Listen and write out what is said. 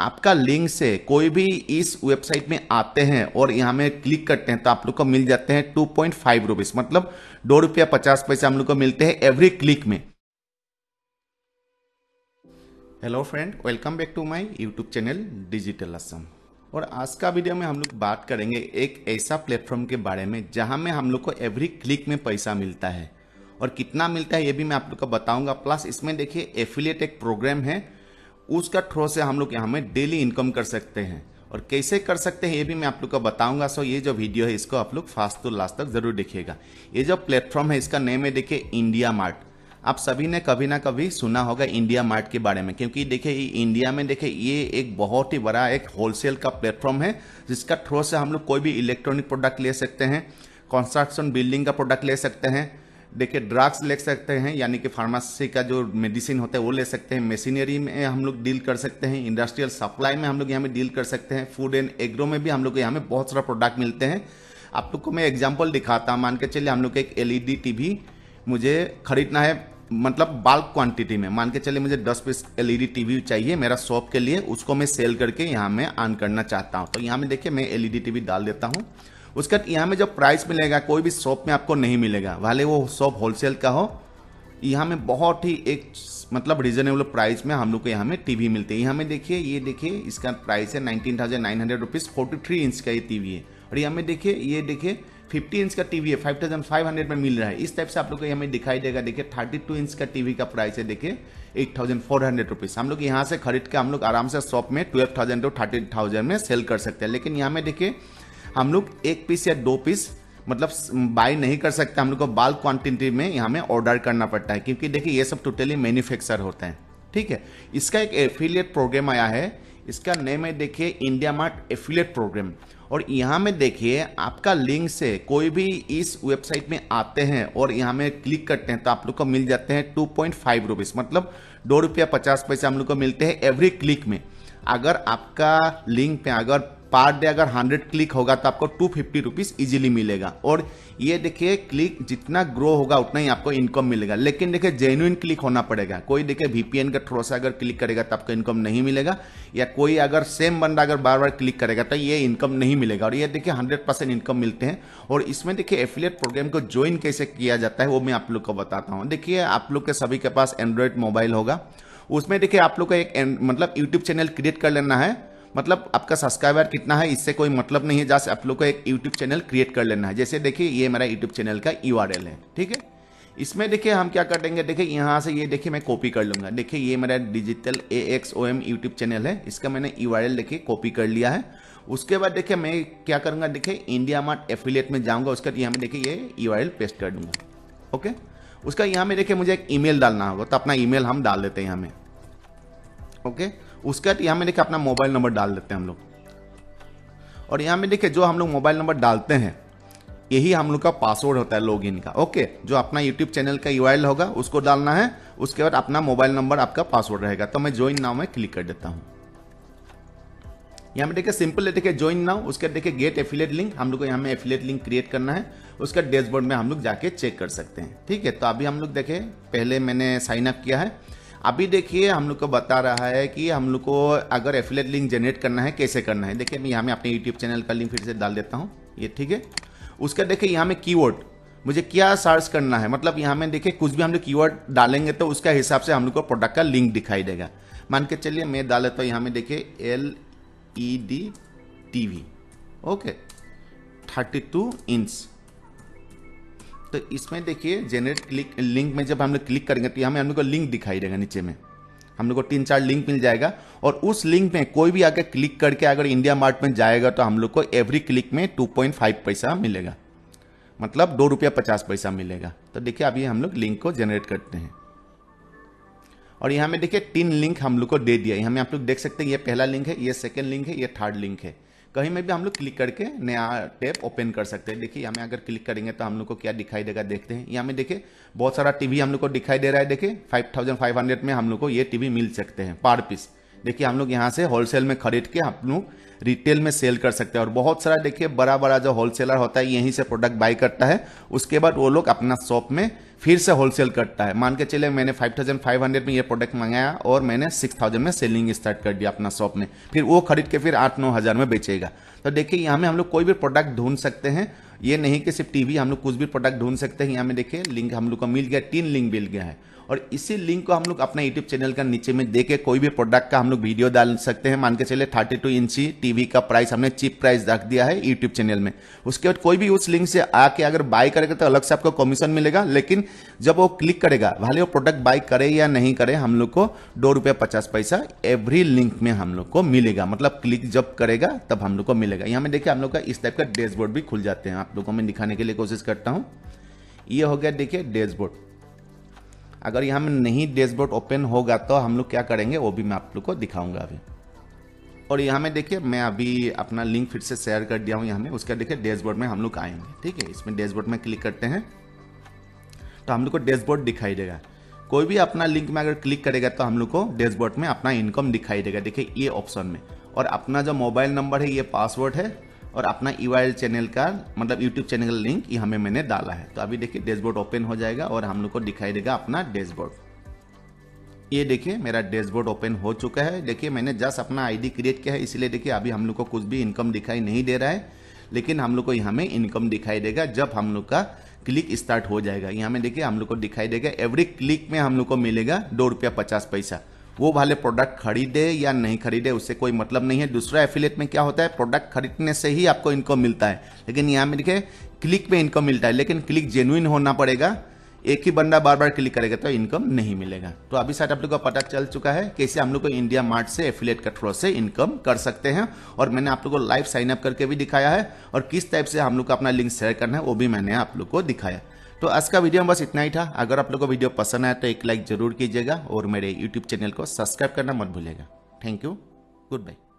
आपका लिंक से कोई भी इस वेबसाइट में आते हैं और यहाँ में क्लिक करते हैं तो आप लोग को मिल जाते हैं टू पॉइंट फाइव रुपीज मतलब दो रुपया पचास पैसे हम लोग को मिलते हैं एवरी क्लिक में hello friend welcome back to my YouTube channel digital Assam और आज का वीडियो में हम लोग बात करेंगे एक ऐसा प्लेटफॉर्म के बारे में जहां में हम लोग को एवरी क्लिक में पैसा मिलता है और कितना मिलता है ये भी मैं आप लोग को बताऊंगा प्लस इसमें देखिए एफिलिएट एक प्रोग्राम है उसका थ्रो से हम लोग यहाँ में डेली इनकम कर सकते हैं और कैसे कर सकते हैं ये भी मैं आप लोग को बताऊंगा सो ये जो वीडियो है इसको आप लोग फास्ट टू लास्ट तक जरूर देखिएगा ये जो प्लेटफॉर्म है इसका नेम है देखिए इंडिया मार्ट आप सभी ने कभी ना कभी सुना होगा इंडिया मार्ट के बारे में क्योंकि देखिए इंडिया में देखिए ये एक बहुत ही बड़ा एक होलसेल का प्लेटफॉर्म है जिसका थ्रो से हम लोग कोई भी इलेक्ट्रॉनिक प्रोडक्ट ले सकते हैं कंस्ट्रक्शन बिल्डिंग का प्रोडक्ट ले सकते हैं देखिए ड्रग्स ले सकते हैं यानी कि फार्मासी का जो मेडिसिन होता है वो ले सकते हैं मशीनरी में हम लोग डील कर सकते हैं इंडस्ट्रियल सप्लाई में हम लोग यहाँ में डील कर सकते हैं फूड एंड एग्रो में भी हम लोग यहाँ में बहुत सारा प्रोडक्ट मिलते हैं आप लोग को मैं एग्जाम्पल दिखाता हूँ मान के चलिए हम लोग एक एल ई मुझे खरीदना है मतलब बल्क क्वांटिटी में मान के चलिए मुझे 10 पीस एलईडी टीवी चाहिए मेरा शॉप के लिए उसको मैं सेल करके यहाँ में ऑन करना चाहता हूँ तो यहाँ में देखिए मैं एलईडी टीवी डाल देता हूँ उसका यहाँ में जो प्राइस मिलेगा कोई भी शॉप में आपको नहीं मिलेगा वाले वो शॉप होलसेल का हो यहाँ में बहुत ही एक मतलब रिजनेबल प्राइस में हम लोग को यहाँ में टीवी मिलते हैं यहाँ में देखिए ये देखिए इसका प्राइस है nineteen thousand nine hundred rupees forty three inch का ये टीवी है और यहाँ में देखिए ये देखिए फिफ्टी इंच का टीवी है फाइव थाउजेंड फाइव हंड्रेड में मिल रहा है इस टाइप से आप लोग को यहाँ में दिखाई देगा देखिए थर्टी टू इंच का टीवी का प्राइस है देखिए eight thousand four hundred rupees हम लोग यहाँ से खरीद के हम लोग आराम से शॉप में twelve thousand to thirty thousand में सेल कर सकते हैं लेकिन यहाँ में देखिए हम लोग एक पीस या दो पीस मतलब बाय नहीं कर सकते हम लोग को बाल क्वांटिटी में यहाँ में ऑर्डर करना पड़ता है क्योंकि देखिए ये सब टोटली मैन्युफैक्चर होते हैं ठीक है इसका एक एफिलिएट प्रोग्राम आया है इसका नेम है देखिए इंडिया मार्ट एफिलिएट प्रोग्राम और यहाँ में देखिए आपका लिंक से कोई भी इस वेबसाइट में आते हैं और यहाँ में क्लिक करते हैं तो आप लोग को मिल जाते हैं टू पॉइंट फाइव रुपीज़ मतलब दो रुपया पचास पैसे हम लोग को मिलते हैं एवरी क्लिक में अगर आपका लिंक पे अगर पर डे अगर 100 क्लिक होगा तो आपको टू फिफ्टी रुपीज़ इजिली मिलेगा और ये देखिए क्लिक जितना ग्रो होगा उतना ही आपको इनकम मिलेगा लेकिन देखिए जेन्यून क्लिक होना पड़ेगा कोई देखिए वीपीएन का थोड़ा सा अगर क्लिक करेगा तो आपको इनकम नहीं मिलेगा या कोई अगर सेम बंदा अगर बार बार क्लिक करेगा तो ये इनकम नहीं मिलेगा और ये देखिए हंड्रेड परसेंट इनकम मिलते हैं और इसमें देखिए एफिलियट प्रोग्राम को ज्वाइन कैसे किया जाता है वो मैं आप लोग को बताता हूँ देखिए आप लोग के सभी के पास एंड्रॉयड मोबाइल होगा उसमें देखिए आप लोग का एक मतलब यूट्यूब चैनल क्रिएट कर लेना है मतलब आपका सब्सक्राइबर कितना है इससे कोई मतलब नहीं है जैसे आप लोग को एक यूट्यूब चैनल क्रिएट कर लेना है जैसे देखिए ये मेरा यूट्यूब चैनल का यू है ठीक है इसमें देखिए हम क्या करेंगे देखिए यहाँ से ये देखिए मैं कॉपी कर लूँगा देखिए ये मेरा digital A X O M YouTube channel है इसका मैंने यू आर देखिए कॉपी कर लिया है उसके बाद देखिए मैं क्या करूँगा देखिए इंडिया मार्ट एफिलिएट में जाऊँगा उसका यहाँ में देखिए ये यू आर एल पेस्ट कर दूँगा ओके उसका यहाँ में देखिए मुझे एक ई डालना होगा तो अपना ई हम डाल देते हैं यहाँ में ओके उसका यहाँ में देखिए अपना मोबाइल नंबर डाल देते हैं हम लोग और यहाँ में देखिए जो हम लोग मोबाइल नंबर डालते हैं यही हम लोग का पासवर्ड होता है लॉगिन का ओके जो अपना यूट्यूब चैनल का यू होगा उसको डालना है उसके बाद अपना मोबाइल नंबर आपका पासवर्ड रहेगा तो मैं ज्वाइन नाउ में क्लिक कर देता हूँ यहाँ पे देखिए सिंपल है देखिए ज्वाइन नाउ उसके बाद देखिए गेट एफिलेट लिंक हम लोग को यहाँ में एफिलेट लिंक क्रिएट करना है उसका डैशबोर्ड में हम लोग जाके चेक कर सकते हैं ठीक है तो अभी हम लोग देखें पहले मैंने साइन अप किया है अभी देखिए हम लोग को बता रहा है कि हम लोग को अगर एफिलेट लिंक जनरेट करना है कैसे करना है देखिए मैं यहाँ में अपने यूट्यूब चैनल का लिंक फिर से डाल देता हूँ ये ठीक है उसका देखिए यहाँ में कीवर्ड मुझे क्या सर्च करना है मतलब यहाँ में देखिए कुछ भी हम लोग कीवर्ड डालेंगे तो उसका हिसाब से हम लोग को प्रोडक्ट का लिंक दिखाई देगा मान के चलिए मैं डाल देता हूँ यहाँ में देखिए L E D T V okay thirty two inch तो इसमें देखिए जेनरेट क्लिक लिंक में जब हम लोग क्लिक करेंगे तो हमें हम लोग को लिंक दिखाई देगा नीचे में हम लोग को तीन चार लिंक मिल जाएगा और उस लिंक में कोई भी आकर क्लिक करके अगर इंडिया मार्ट में जाएगा तो हम लोग को एवरी क्लिक में 2.5 पैसा मिलेगा मतलब दो रुपया पचास पैसा मिलेगा तो देखिए अभी हम लोग लिंक को जनरेट करते हैं और यहाँ में देखिए तीन लिंक हम लोग को दे दिया यहाँ में आप लोग देख सकते हैं ये पहला लिंक है ये सेकेंड लिंक है ये थर्ड लिंक है कहीं में भी हम लोग क्लिक करके नया टैब ओपन कर सकते हैं देखिए हमें अगर क्लिक करेंगे तो हम लोग को क्या दिखाई देगा देखते हैं यहाँ में देखिए बहुत सारा टीवी हम लोग को दिखाई दे रहा है देखिए 5500 में हम लोग को ये टीवी मिल सकते हैं पर पीस देखिए हम लोग यहाँ से होलसेल में खरीद के हम लोग रिटेल में सेल कर सकते हैं और बहुत सारा देखिए बड़ा बड़ा जो होलसेलर होता है यहीं से प्रोडक्ट बाई करता है उसके बाद वो लोग अपना शॉप में फिर से होलसेल कटता है मान के चले मैंने 5500 में ये प्रोडक्ट मंगाया और मैंने 6000 में सेलिंग स्टार्ट कर दिया अपना शॉप में फिर वो खरीद के फिर आठ नौ हज़ार में बेचेगा तो देखिए यहाँ में हम लोग कोई भी प्रोडक्ट ढूंढ सकते हैं ये नहीं कि सिर्फ टीवी हम लोग कुछ भी प्रोडक्ट ढूंढ सकते हैं यहाँ में देखिए लिंक हम लोग को मिल गया तीन लिंक मिल गया है और इसी लिंक को हम लोग अपना यूट्यूब चैनल का नीचे में देके कोई भी प्रोडक्ट का हम लोग वीडियो डाल सकते हैं मान के चले 32 इंची टीवी का प्राइस हमने चीप प्राइस रख दिया है यूट्यूब चैनल में उसके बाद कोई भी उस लिंक से आके अगर बाय करेगा तो अलग से आपको कमीशन मिलेगा लेकिन जब वो क्लिक करेगा भले वो प्रोडक्ट बाई करे या नहीं करे हम लोग को दो रुपये पचास पैसा एवरी लिंक में हम लोग को मिलेगा मतलब क्लिक जब करेगा तब हम लोग को मिलेगा यहाँ में देखिए हम लोग का इस टाइप का डैशबोर्ड भी खुल जाते हैं आप लोगों को मैं दिखाने के लिए कोशिश करता हूँ ये हो गया देखिए डैशबोर्ड अगर यहाँ में नहीं डैशबोर्ड ओपन होगा तो हम लोग क्या करेंगे वो भी मैं आप लोग को दिखाऊंगा अभी और यहाँ में देखिए मैं अभी अपना लिंक फिर से शेयर कर दिया हूँ यहाँ में उसका देखिए डैशबोर्ड में हम लोग आएंगे ठीक है इसमें डैशबोर्ड में क्लिक करते हैं तो हम लोग को डैशबोर्ड दिखाई देगा कोई भी अपना लिंक में अगर क्लिक करेगा तो हम लोग को डैशबोर्ड में अपना इनकम दिखाई देगा देखिए ये ऑप्शन में और अपना जो मोबाइल नंबर है ये पासवर्ड है और अपना यू चैनल का मतलब यूट्यूब चैनल का लिंक ये हमें मैंने डाला है तो अभी देखिए डैशबोर्ड ओपन हो जाएगा और हम लोग को दिखाई देगा अपना डैशबोर्ड ये देखिए मेरा डैशबोर्ड ओपन हो चुका है देखिए मैंने जस्ट अपना आईडी क्रिएट किया है इसलिए देखिए अभी हम लोग को कुछ भी इनकम दिखाई नहीं दे रहा है लेकिन हम लोग को यहाँ में इनकम दिखाई देगा जब हम लोग का क्लिक स्टार्ट हो जाएगा यहाँ में देखिए हम लोग को दिखाई देगा एवरी क्लिक में हम लोग को मिलेगा दो रुपया पचास पैसा वो वाले प्रोडक्ट खरीदे या नहीं खरीदे उससे कोई मतलब नहीं है दूसरा एफिलेट में क्या होता है प्रोडक्ट खरीदने से ही आपको इनको मिलता है लेकिन यहाँ में देखिए क्लिक में इनको मिलता है लेकिन क्लिक जेनुइन होना पड़ेगा एक ही बंदा बार बार क्लिक करेगा तो इनकम नहीं मिलेगा तो अभी साथ आप लोग को पता चल चुका है कैसे हम लोग को इंडिया मार्ट से एफिलेट के थ्रो से इनकम कर सकते हैं और मैंने आप लोग को लाइव साइन अप करके भी दिखाया है और किस टाइप से हम लोग को अपना लिंक शेयर करना है वो भी मैंने आप लोग को दिखाया तो आज का वीडियो बस इतना ही था अगर आप लोग को वीडियो पसंद आया तो एक लाइक जरूर कीजिएगा और मेरे यूट्यूब चैनल को सब्सक्राइब करना मत भूलेगा थैंक यू गुड बाय